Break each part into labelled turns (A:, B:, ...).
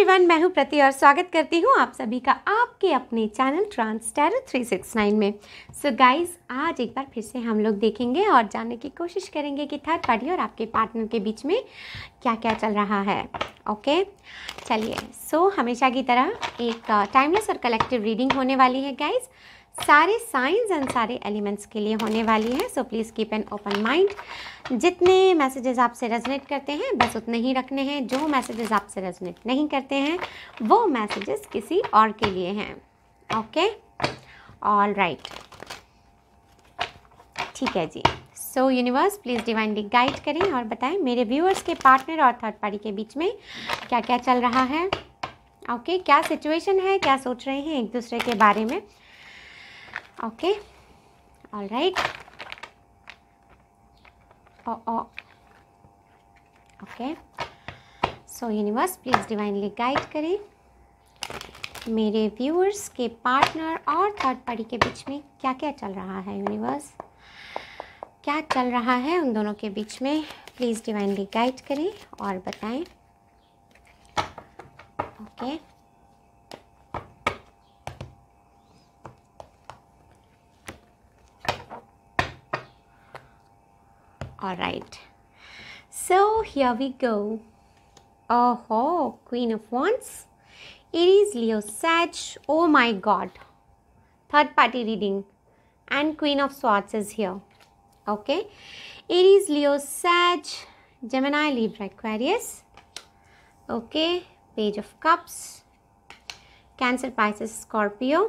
A: Everyone मैं हूं प्रति और स्वागत करती हूं आप सभी का आपके अपने चैनल ट्रांस टैरो नाइन में सो so गाइस आज एक बार फिर से हम लोग देखेंगे और जानने की कोशिश करेंगे कि थर्ड पार्टी और आपके पार्टनर के बीच में क्या क्या चल रहा है ओके चलिए सो so, हमेशा की तरह एक टाइमलेस uh, और कलेक्टिव रीडिंग होने वाली है गाइज़ सारे साइंस एंड सारे एलिमेंट्स के लिए होने वाली है so please keep an open mind जितने मैसेजेस आपसे रेजोनेट करते हैं बस उतने ही रखने हैं जो मैसेजेस आपसे रेजोनेट नहीं करते हैं वो मैसेजेस किसी और के लिए हैं ओके ऑल राइट ठीक है जी so universe please divinely guide करें और बताएं मेरे व्यूअर्स के पार्टनर और थर्ड पार्टी के बीच में क्या क्या चल रहा है ओके okay, क्या सिचुएशन है क्या सोच रहे हैं एक दूसरे के बारे में okay all right oh, oh. okay so universe please divinely guide करें मेरे व्यूअर्स के पार्टनर और थर्ड पार्टी के बीच में क्या क्या चल रहा है यूनिवर्स क्या चल रहा है उन दोनों के बीच में प्लीज़ डिवाइनली गाइड करें और बताएं okay okay. all right so here we go oh, queen of wands It is leo sag oh my god third party reading and queen of swords is here okay It is leo sag gemini libra aquarius okay page of cups cancer pisces scorpio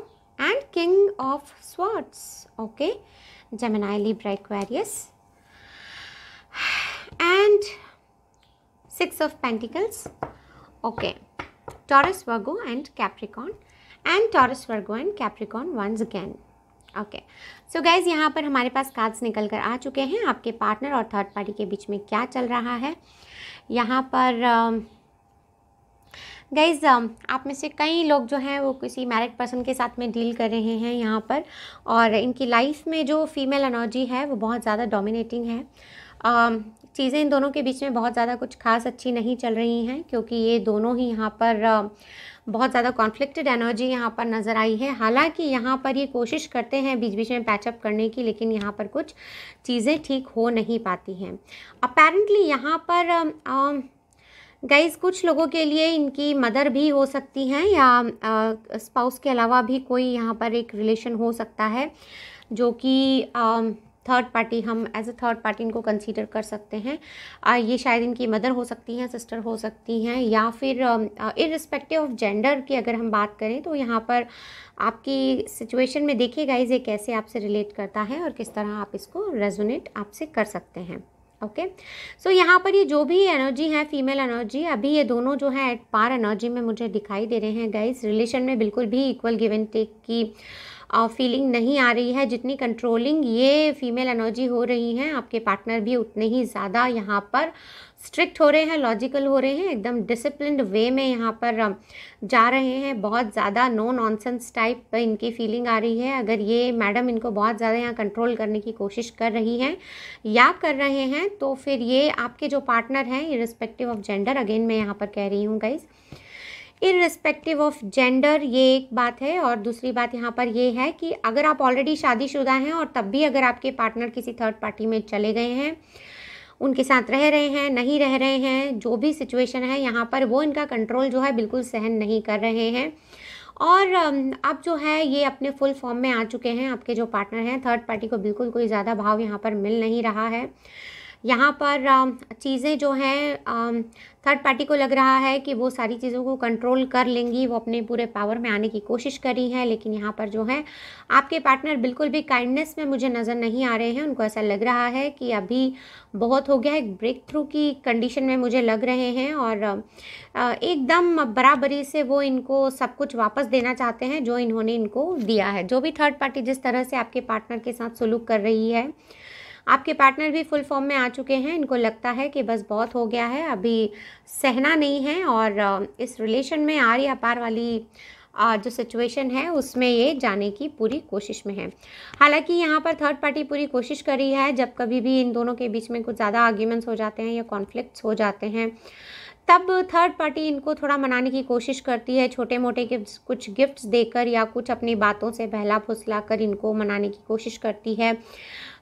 A: and king of swords okay gemini libra aquarius and six of pentacles okay taurus virgo and capricorn and taurus virgo and capricorn once again okay so guys यहाँ पर हमारे पास cards निकल कर आ चुके हैं आपके partner और third party के बीच में क्या चल रहा है यहाँ पर गाइज um, um, आप में से कई लोग जो हैं वो किसी मैरिड पर्सन के साथ में डील कर रहे हैं यहाँ पर और इनकी लाइफ में जो फीमेल एनर्जी है वो बहुत ज़्यादा डोमिनेटिंग है Um, चीज़ें इन दोनों के बीच में बहुत ज़्यादा कुछ खास अच्छी नहीं चल रही हैं क्योंकि ये दोनों ही यहाँ पर uh, बहुत ज़्यादा कॉन्फ्लिक्टेड एनर्जी यहाँ पर नज़र आई है हालांकि यहाँ पर ये कोशिश करते हैं बीच बीच में पैचअप करने की लेकिन यहाँ पर कुछ चीज़ें ठीक हो नहीं पाती हैं अपेरेंटली यहाँ पर गाइस um, um, कुछ लोगों के लिए इनकी मदर भी हो सकती हैं या स्पाउस uh, के अलावा भी कोई यहाँ पर एक रिलेशन हो सकता है जो कि थर्ड पार्टी हम एज अ थर्ड पार्टी इनको कंसीडर कर सकते हैं आ, ये शायद इनकी मदर हो सकती हैं सिस्टर हो सकती हैं या फिर इरिस्पेक्टिव ऑफ जेंडर की अगर हम बात करें तो यहाँ पर आपकी सिचुएशन में देखिए गाइज ये कैसे आपसे रिलेट करता है और किस तरह आप इसको रेजोनेट आपसे कर सकते हैं ओके सो यहाँ पर ये जो भी एनर्जी है फीमेल एनर्जी अभी ये दोनों जो है एट पार एनर्जी में मुझे दिखाई दे रहे हैं गाइज़ रिलेशन में बिल्कुल भी इक्वल गिव एंड टेक की फीलिंग नहीं आ रही है जितनी कंट्रोलिंग ये फीमेल एनर्जी हो रही हैं आपके पार्टनर भी उतने ही ज़्यादा यहाँ पर स्ट्रिक्ट हो रहे हैं लॉजिकल हो रहे हैं एकदम डिसिप्लिन वे में यहाँ पर जा रहे हैं बहुत ज़्यादा नो नॉनसेंस टाइप इनकी फीलिंग आ रही है अगर ये मैडम इनको बहुत ज़्यादा यहाँ कंट्रोल करने की कोशिश कर रही हैं या कर रहे हैं तो फिर ये आपके जो पार्टनर हैं रिस्पेक्टिव ऑफ जेंडर अगेन मैं यहाँ पर कह रही हूँ गाइज़ इरिस्पेक्टिव ऑफ जेंडर ये एक बात है और दूसरी बात यहाँ पर ये है कि अगर आप ऑलरेडी शादीशुदा हैं और तब भी अगर आपके पार्टनर किसी थर्ड पार्टी में चले गए हैं उनके साथ रह रहे हैं नहीं रह रहे हैं जो भी सिचुएशन है यहाँ पर वो इनका कंट्रोल जो है बिल्कुल सहन नहीं कर रहे हैं और अब जो है ये अपने फुल फॉर्म में आ चुके हैं आपके जो पार्टनर हैं थर्ड पार्टी को बिल्कुल कोई ज़्यादा भाव यहाँ पर मिल नहीं रहा है यहाँ पर चीज़ें जो हैं थर्ड पार्टी को लग रहा है कि वो सारी चीज़ों को कंट्रोल कर लेंगी वो अपने पूरे पावर में आने की कोशिश कर रही हैं लेकिन यहाँ पर जो है आपके पार्टनर बिल्कुल भी काइंडनेस में मुझे नज़र नहीं आ रहे हैं उनको ऐसा लग रहा है कि अभी बहुत हो गया है ब्रेक थ्रू की कंडीशन में मुझे लग रहे हैं और एकदम बराबरी से वो इनको सब कुछ वापस देना चाहते हैं जो इन्होंने इनको दिया है जो भी थर्ड पार्टी जिस तरह से आपके पार्टनर के साथ सुलूक कर रही है आपके पार्टनर भी फुल फॉर्म में आ चुके हैं इनको लगता है कि बस बहुत हो गया है अभी सहना नहीं है और इस रिलेशन में आर या पार वाली जो सिचुएशन है उसमें ये जाने की पूरी कोशिश में है हालांकि यहाँ पर थर्ड पार्टी पूरी कोशिश कर रही है जब कभी भी इन दोनों के बीच में कुछ ज़्यादा आर्ग्यूमेंट्स हो जाते हैं या कॉन्फ्लिक्ट्स हो जाते हैं तब थर्ड पार्टी इनको थोड़ा मनाने की कोशिश करती है छोटे मोटे गिफ्ट कुछ गिफ्ट्स देकर या कुछ अपनी बातों से बहला फुसला कर इनको मनाने की कोशिश करती है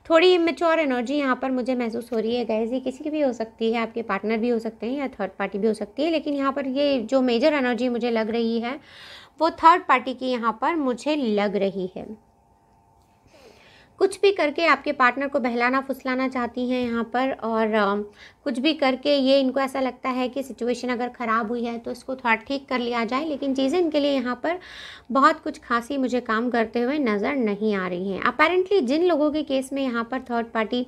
A: थोड़ी इमेच्योर एनर्जी यहाँ पर मुझे महसूस हो रही है गैस ये किसी की भी हो सकती है आपके पार्टनर भी हो सकते हैं या थर्ड पार्टी भी हो सकती है लेकिन यहाँ पर ये जो मेजर एनर्जी मुझे लग रही है वो थर्ड पार्टी की यहाँ पर मुझे लग रही है कुछ भी करके आपके पार्टनर को बहलाना फुसलाना चाहती हैं यहाँ पर और कुछ भी करके ये इनको ऐसा लगता है कि सिचुएशन अगर ख़राब हुई है तो इसको थोड़ा ठीक कर लिया जाए लेकिन चीज़ें इनके लिए यहाँ पर बहुत कुछ खासी मुझे काम करते हुए नज़र नहीं आ रही हैं अपेरेंटली जिन लोगों के केस में यहाँ पर थर्ड पार्टी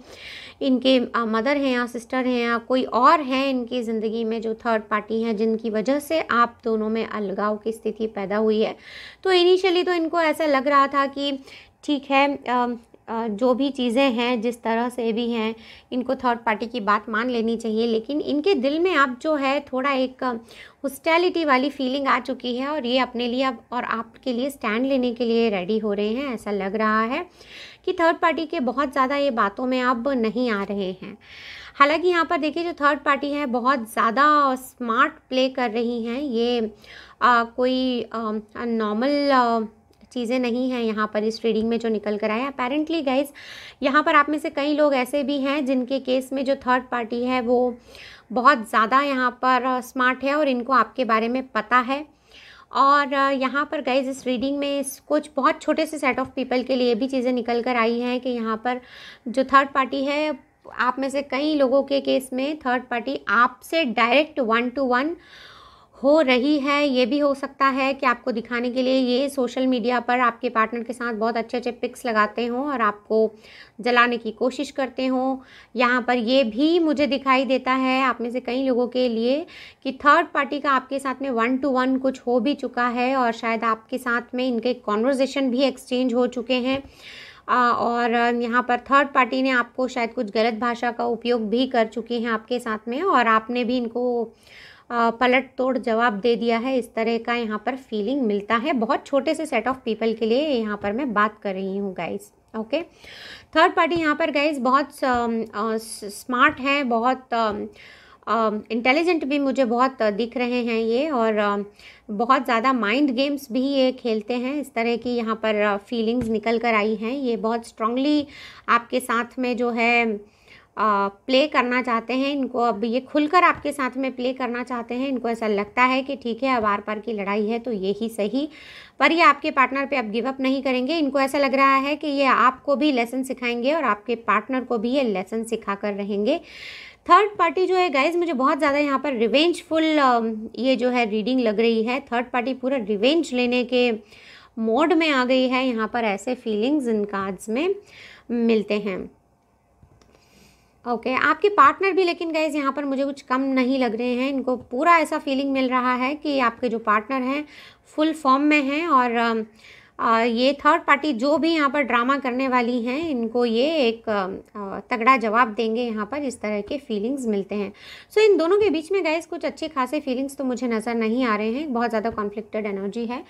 A: इनके मदर हैं या सिस्टर हैं या कोई और हैं इनकी ज़िंदगी में जो थर्ड पार्टी हैं जिनकी वजह से आप दोनों में अलगाव की स्थिति पैदा हुई है तो इनिशियली तो इनको ऐसा लग रहा था कि ठीक है जो भी चीज़ें हैं जिस तरह से भी हैं इनको थर्ड पार्टी की बात मान लेनी चाहिए लेकिन इनके दिल में आप जो है थोड़ा एक हॉस्टैलिटी वाली फीलिंग आ चुकी है और ये अपने लिए अब और आपके लिए स्टैंड लेने के लिए रेडी हो रहे हैं ऐसा लग रहा है कि थर्ड पार्टी के बहुत ज़्यादा ये बातों में अब नहीं आ रहे हैं हालांकि यहाँ पर देखिए जो थर्ड पार्टी है बहुत ज़्यादा स्मार्ट प्ले कर रही हैं ये आ, कोई नॉर्मल चीज़ें नहीं हैं यहाँ पर इस रीडिंग में जो निकल कर आए अपेरेंटली गाइज यहाँ पर आप में से कई लोग ऐसे भी हैं जिनके केस में जो थर्ड पार्टी है वो बहुत ज़्यादा यहाँ पर स्मार्ट है और इनको आपके बारे में पता है और यहाँ पर गाइज इस रीडिंग में इस कुछ बहुत छोटे से सेट ऑफ पीपल के लिए भी चीज़ें निकल कर आई हैं कि यहाँ पर जो थर्ड पार्टी है आप में से कई लोगों के केस में थर्ड पार्टी आपसे डायरेक्ट वन टू वन हो रही है ये भी हो सकता है कि आपको दिखाने के लिए ये सोशल मीडिया पर आपके पार्टनर के साथ बहुत अच्छे अच्छे पिक्स लगाते हों और आपको जलाने की कोशिश करते हों यहाँ पर ये भी मुझे दिखाई देता है आप में से कई लोगों के लिए कि थर्ड पार्टी का आपके साथ में वन टू वन कुछ हो भी चुका है और शायद आपके साथ में इनके कॉन्वर्जेसन भी एक्सचेंज हो चुके हैं और यहाँ पर थर्ड पार्टी ने आपको शायद कुछ गलत भाषा का उपयोग भी कर चुकी हैं आपके साथ में और आपने भी इनको पलट तोड़ जवाब दे दिया है इस तरह का यहाँ पर फीलिंग मिलता है बहुत छोटे से सेट ऑफ पीपल के लिए यहाँ पर मैं बात कर रही हूँ गाइज़ ओके थर्ड पार्टी यहाँ पर गाइज बहुत स्मार्ट uh, uh, है बहुत इंटेलिजेंट uh, भी मुझे बहुत दिख रहे हैं ये और बहुत ज़्यादा माइंड गेम्स भी ये खेलते हैं इस तरह की यहाँ पर फीलिंग्स निकल कर आई हैं ये बहुत स्ट्रांगली आपके साथ में जो है प्ले करना चाहते हैं इनको अब ये खुलकर आपके साथ में प्ले करना चाहते हैं इनको ऐसा लगता है कि ठीक है अब आर पार की लड़ाई है तो ये ही सही पर ये आपके पार्टनर पे अब गिवअप नहीं करेंगे इनको ऐसा लग रहा है कि ये आपको भी लेसन सिखाएंगे और आपके पार्टनर को भी ये लेसन सिखा कर रहेंगे थर्ड पार्टी जो है गाइज मुझे बहुत ज़्यादा यहाँ पर रिवेंजफुल ये जो है रीडिंग लग रही है थर्ड पार्टी पूरा रिवेंज लेने के मोड में आ गई है यहाँ पर ऐसे फीलिंग्स इन कार्ड्स में मिलते हैं ओके okay, आपके पार्टनर भी लेकिन गए यहाँ पर मुझे कुछ कम नहीं लग रहे हैं इनको पूरा ऐसा फीलिंग मिल रहा है कि आपके जो पार्टनर हैं फुल फॉर्म में हैं और um, ये थर्ड पार्टी जो भी यहाँ पर ड्रामा करने वाली हैं इनको ये एक तगड़ा जवाब देंगे यहाँ पर इस तरह के फीलिंग्स मिलते हैं सो so, इन दोनों के बीच में गाइस कुछ अच्छे खासे फीलिंग्स तो मुझे नज़र नहीं आ रहे हैं बहुत ज़्यादा कॉन्फ्लिक्टेड एनर्जी है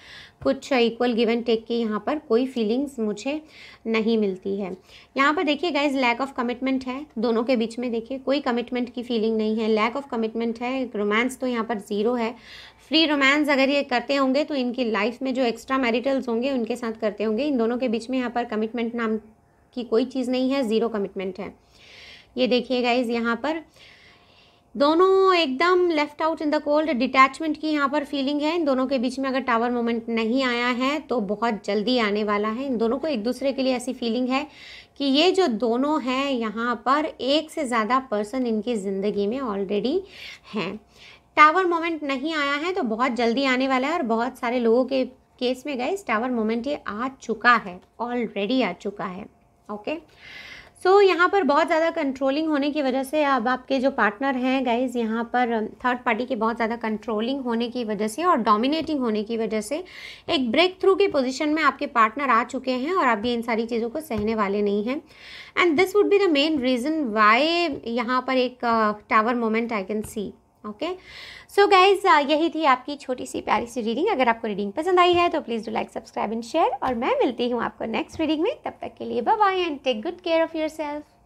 A: कुछ इक्वल गिव एंड टेक की यहाँ पर कोई फीलिंग्स मुझे नहीं मिलती है यहाँ पर देखिए गाइज लैक ऑफ कमिटमेंट है दोनों के बीच में देखिए कोई कमिटमेंट की फीलिंग नहीं है लैक ऑफ कमिटमेंट है रोमांस तो यहाँ पर ज़ीरो है फ्री रोमांस अगर ये करते होंगे तो इनकी लाइफ में जो एक्स्ट्रा मैरिटल्स होंगे उनके साथ करते होंगे इन दोनों के बीच में यहाँ पर कमिटमेंट नाम की कोई चीज़ नहीं है ज़ीरो कमिटमेंट है ये देखिए गाइज यहाँ पर दोनों एकदम left out in the cold detachment की यहाँ पर फीलिंग है इन दोनों के बीच में अगर टावर मोमेंट नहीं आया है तो बहुत जल्दी आने वाला है इन दोनों को एक दूसरे के लिए ऐसी फीलिंग है कि ये जो दोनों हैं यहाँ पर एक से ज़्यादा पर्सन इनकी ज़िंदगी में ऑलरेडी हैं टावर मोमेंट नहीं आया है तो बहुत जल्दी आने वाला है और बहुत सारे लोगों के केस में गए टावर मोमेंट ये आ चुका है ऑलरेडी आ चुका है ओके सो so, यहाँ पर बहुत ज़्यादा कंट्रोलिंग होने की वजह से अब आपके जो पार्टनर हैं गाइज यहाँ पर थर्ड um, पार्टी के बहुत ज़्यादा कंट्रोलिंग होने की वजह से और डोमिनेटिंग होने की वजह से एक ब्रेक थ्रू की पोजीशन में आपके पार्टनर आ चुके हैं और आप भी इन सारी चीज़ों को सहने वाले नहीं हैं and this would be the main reason why यहाँ पर एक tower moment I can see okay so guys यही थी आपकी छोटी सी प्यारी सी रीडिंग अगर आपको रीडिंग पसंद आई है तो please do like subscribe and share और मैं मिलती हूँ आपको नेक्स्ट रीडिंग में तब तक के लिए bye and take good care of your self